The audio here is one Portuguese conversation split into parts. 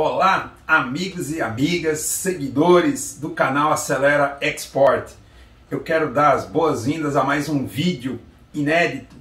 Olá, amigos e amigas, seguidores do canal Acelera Export. Eu quero dar as boas-vindas a mais um vídeo inédito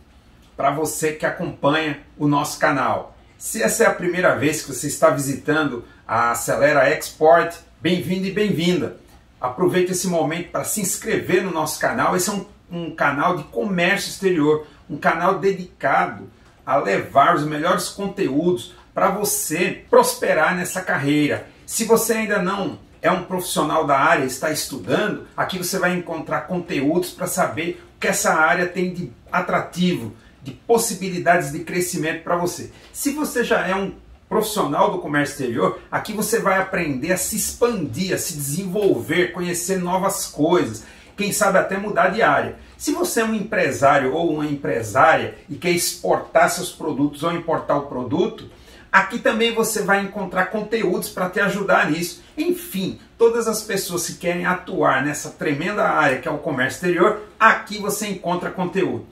para você que acompanha o nosso canal. Se essa é a primeira vez que você está visitando a Acelera Export, bem-vindo e bem-vinda. Aproveite esse momento para se inscrever no nosso canal. Esse é um, um canal de comércio exterior, um canal dedicado a levar os melhores conteúdos, para você prosperar nessa carreira. Se você ainda não é um profissional da área, está estudando, aqui você vai encontrar conteúdos para saber o que essa área tem de atrativo, de possibilidades de crescimento para você. Se você já é um profissional do comércio exterior, aqui você vai aprender a se expandir, a se desenvolver, conhecer novas coisas, quem sabe até mudar de área. Se você é um empresário ou uma empresária e quer exportar seus produtos ou importar o produto, Aqui também você vai encontrar conteúdos para te ajudar nisso. Enfim, todas as pessoas que querem atuar nessa tremenda área que é o comércio exterior, aqui você encontra conteúdo.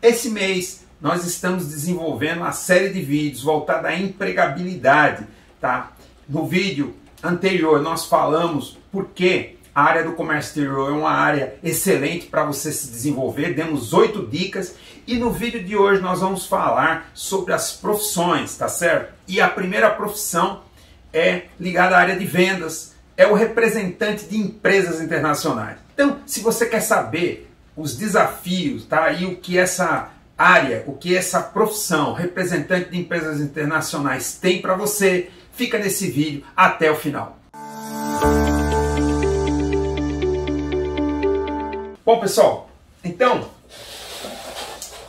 Esse mês nós estamos desenvolvendo uma série de vídeos voltada à empregabilidade, tá? No vídeo anterior nós falamos por que a área do comércio exterior é uma área excelente para você se desenvolver. Demos oito dicas e no vídeo de hoje nós vamos falar sobre as profissões, tá certo? E a primeira profissão é ligada à área de vendas, é o representante de empresas internacionais. Então, se você quer saber os desafios, tá? E o que essa área, o que essa profissão, representante de empresas internacionais tem para você, fica nesse vídeo até o final. Bom, pessoal, então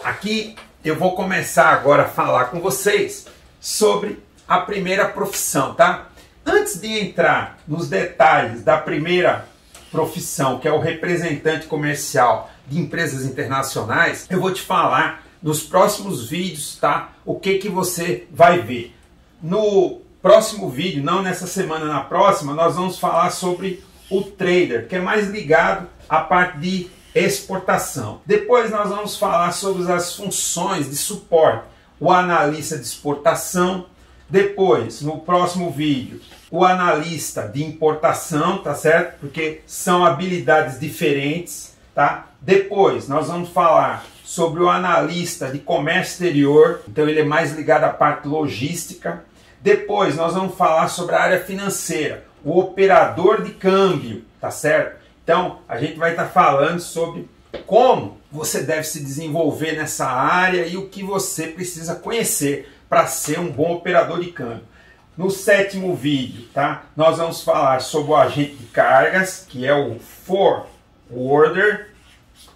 aqui eu vou começar agora a falar com vocês sobre a primeira profissão, tá? Antes de entrar nos detalhes da primeira profissão, que é o representante comercial de empresas internacionais, eu vou te falar nos próximos vídeos, tá? O que que você vai ver. No próximo vídeo, não nessa semana, na próxima, nós vamos falar sobre o trader, que é mais ligado à parte de exportação. Depois nós vamos falar sobre as funções de suporte, o analista de exportação. Depois, no próximo vídeo, o analista de importação, tá certo? Porque são habilidades diferentes, tá? Depois, nós vamos falar sobre o analista de comércio exterior, então ele é mais ligado à parte logística. Depois, nós vamos falar sobre a área financeira, o operador de câmbio, tá certo? Então, a gente vai estar tá falando sobre como você deve se desenvolver nessa área e o que você precisa conhecer para ser um bom operador de câmbio. No sétimo vídeo, tá? Nós vamos falar sobre o agente de cargas, que é o forwarder.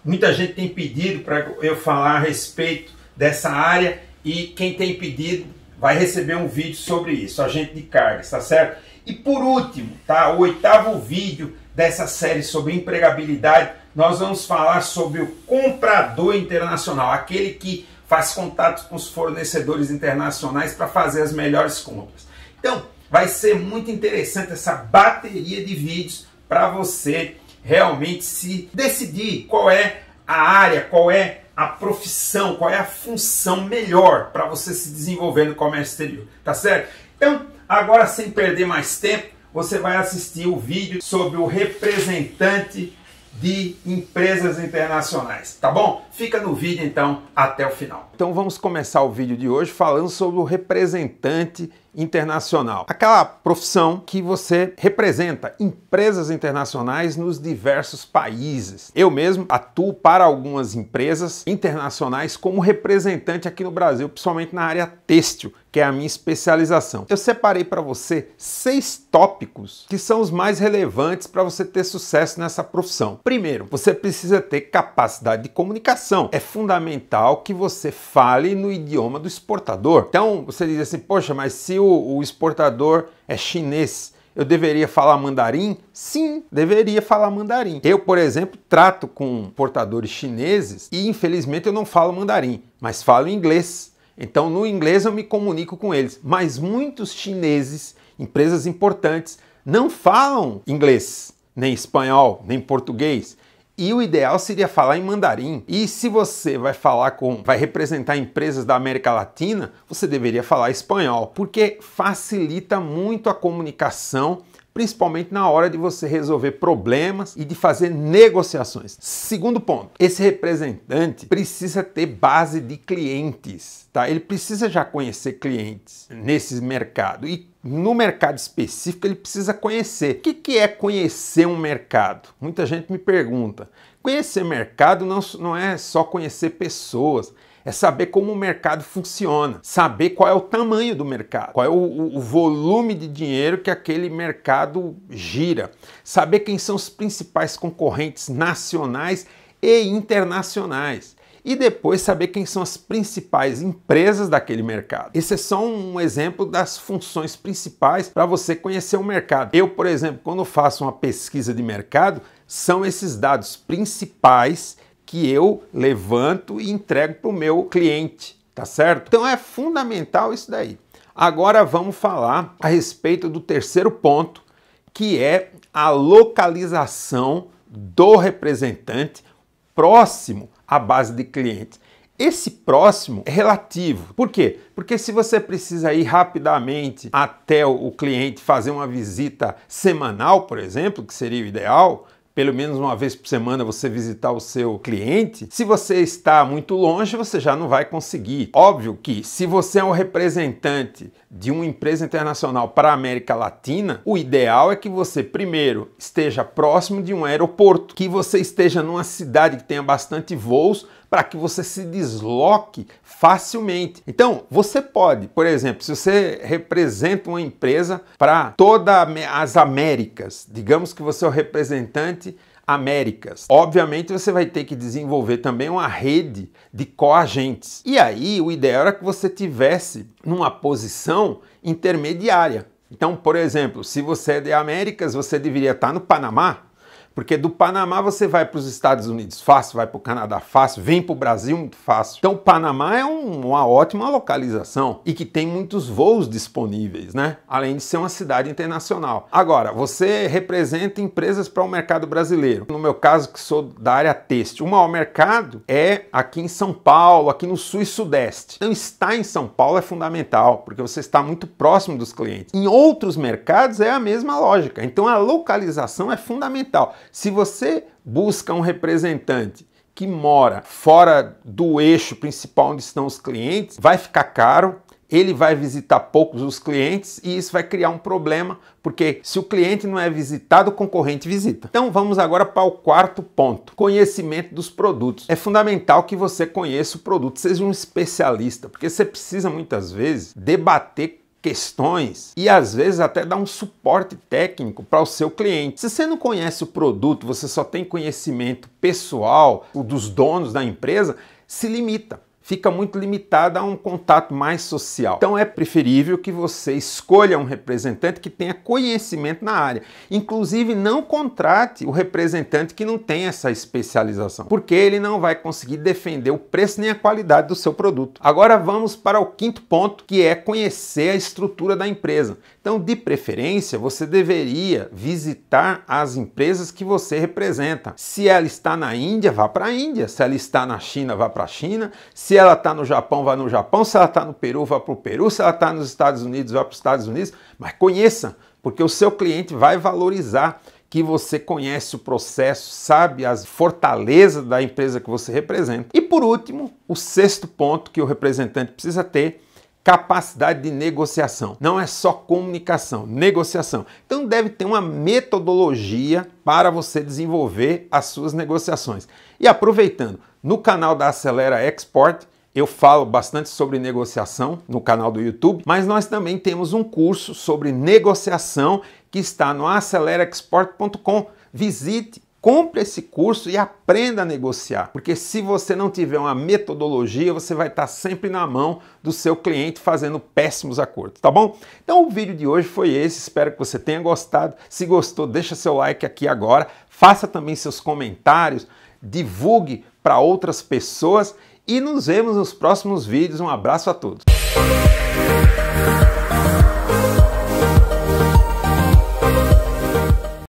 Muita gente tem pedido para eu falar a respeito dessa área e quem tem pedido vai receber um vídeo sobre isso, agente de cargas, tá certo? E por último, tá? O oitavo vídeo dessa série sobre empregabilidade, nós vamos falar sobre o comprador internacional, aquele que faz contato com os fornecedores internacionais para fazer as melhores compras. Então, vai ser muito interessante essa bateria de vídeos para você realmente se decidir qual é a área, qual é a profissão, qual é a função melhor para você se desenvolver no comércio exterior, tá certo? Então, Agora, sem perder mais tempo, você vai assistir o vídeo sobre o representante de empresas internacionais, tá bom? Fica no vídeo então até o final. Então vamos começar o vídeo de hoje falando sobre o representante internacional. Aquela profissão que você representa empresas internacionais nos diversos países. Eu mesmo atuo para algumas empresas internacionais como representante aqui no Brasil, principalmente na área têxtil, que é a minha especialização. Eu separei para você seis tópicos que são os mais relevantes para você ter sucesso nessa profissão. Primeiro, você precisa ter capacidade de comunicação. É fundamental que você fale no idioma do exportador. Então, você diz assim: "Poxa, mas se o o, exportador é chinês, eu deveria falar mandarim? Sim, deveria falar mandarim. Eu, por exemplo, trato com portadores chineses e infelizmente eu não falo mandarim, mas falo inglês. Então, no inglês eu me comunico com eles, mas muitos chineses, empresas importantes, não falam inglês, nem espanhol, nem português. E o ideal seria falar em mandarim. E se você vai falar com, vai representar empresas da América Latina, você deveria falar espanhol, porque facilita muito a comunicação principalmente na hora de você resolver problemas e de fazer negociações. Segundo ponto, esse representante precisa ter base de clientes, tá? Ele precisa já conhecer clientes nesse mercado e no mercado específico ele precisa conhecer. O que, é conhecer um mercado? Muita gente me pergunta. Conhecer mercado não, não é só conhecer pessoas, é saber como o mercado funciona, saber qual é o tamanho do mercado, qual é o, o volume de dinheiro que aquele mercado gira, saber quem são os principais concorrentes nacionais e internacionais e depois saber quem são as principais empresas daquele mercado. Esse é só um exemplo das funções principais para você conhecer o mercado. Eu, por exemplo, quando faço uma pesquisa de mercado, são esses dados principais que eu levanto e entrego para o meu cliente, tá certo? Então é fundamental isso daí. Agora vamos falar a respeito do terceiro ponto, que é a localização do representante próximo à base de clientes. Esse próximo é relativo. Por quê? Porque se você precisa ir rapidamente até o cliente fazer uma visita semanal, por exemplo, que seria o ideal, pelo menos uma vez por semana você visitar o seu cliente, se você está muito longe, você já não vai conseguir. Óbvio que se você é um representante de uma empresa internacional para a América Latina, o ideal é que você primeiro esteja próximo de um aeroporto, que você esteja numa cidade que tenha bastante voos para que você se desloque facilmente. Então, você pode, por exemplo, se você representa uma empresa para todas as Américas, digamos que você é o representante Américas. Obviamente você vai ter que desenvolver também uma rede de coagentes. E aí o ideal era que você tivesse numa posição intermediária. Então, por exemplo, se você é de Américas, você deveria estar no Panamá, porque do Panamá você vai para os Estados Unidos fácil, vai para o Canadá fácil, vem para o Brasil muito fácil. Então, o Panamá é um, uma ótima localização e que tem muitos voos disponíveis, né? Além de ser uma cidade internacional. Agora, você representa empresas para o um mercado brasileiro. No meu caso, que sou da área têxtil, o maior mercado é aqui em São Paulo, aqui no Sul e Sudeste. Então, estar em São Paulo é fundamental, porque você está muito próximo dos clientes. Em outros mercados é a mesma lógica. Então, a localização é fundamental. Se você busca um representante que mora fora do eixo principal onde estão os clientes, vai ficar caro, ele vai visitar poucos os clientes e isso vai criar um problema, porque se o cliente não é visitado, o concorrente visita. Então vamos agora para o quarto ponto: conhecimento dos produtos. É fundamental que você conheça o produto, seja um especialista, porque você precisa muitas vezes debater questões e às vezes até dar um suporte técnico para o seu cliente. Se você não conhece o produto, você só tem conhecimento pessoal dos donos da empresa, se limita fica muito limitada a um contato mais social. Então é preferível que você escolha um representante que tenha conhecimento na área. Inclusive, não contrate o representante que não tem essa especialização, porque ele não vai conseguir defender o preço nem a qualidade do seu produto. Agora vamos para o quinto ponto, que é conhecer a estrutura da empresa. Então, de preferência, você deveria visitar as empresas que você representa. Se ela está na Índia, vá para a Índia. Se ela está na China, vá para a China. Se se ela está no Japão, vá no Japão. Se ela está no Peru, vá para o Peru. Se ela está nos Estados Unidos, vá para os Estados Unidos. Mas conheça, porque o seu cliente vai valorizar que você conhece o processo, sabe as fortalezas da empresa que você representa. E por último, o sexto ponto que o representante precisa ter capacidade de negociação. Não é só comunicação, negociação. Então deve ter uma metodologia para você desenvolver as suas negociações. E aproveitando, no canal da Acelera Export, eu falo bastante sobre negociação no canal do YouTube, mas nós também temos um curso sobre negociação que está no aceleraexport.com. Visite, compre esse curso e aprenda a negociar, porque se você não tiver uma metodologia, você vai estar sempre na mão do seu cliente fazendo péssimos acordos, tá bom? Então o vídeo de hoje foi esse, espero que você tenha gostado. Se gostou, deixa seu like aqui agora, faça também seus comentários divulgue para outras pessoas e nos vemos nos próximos vídeos. Um abraço a todos.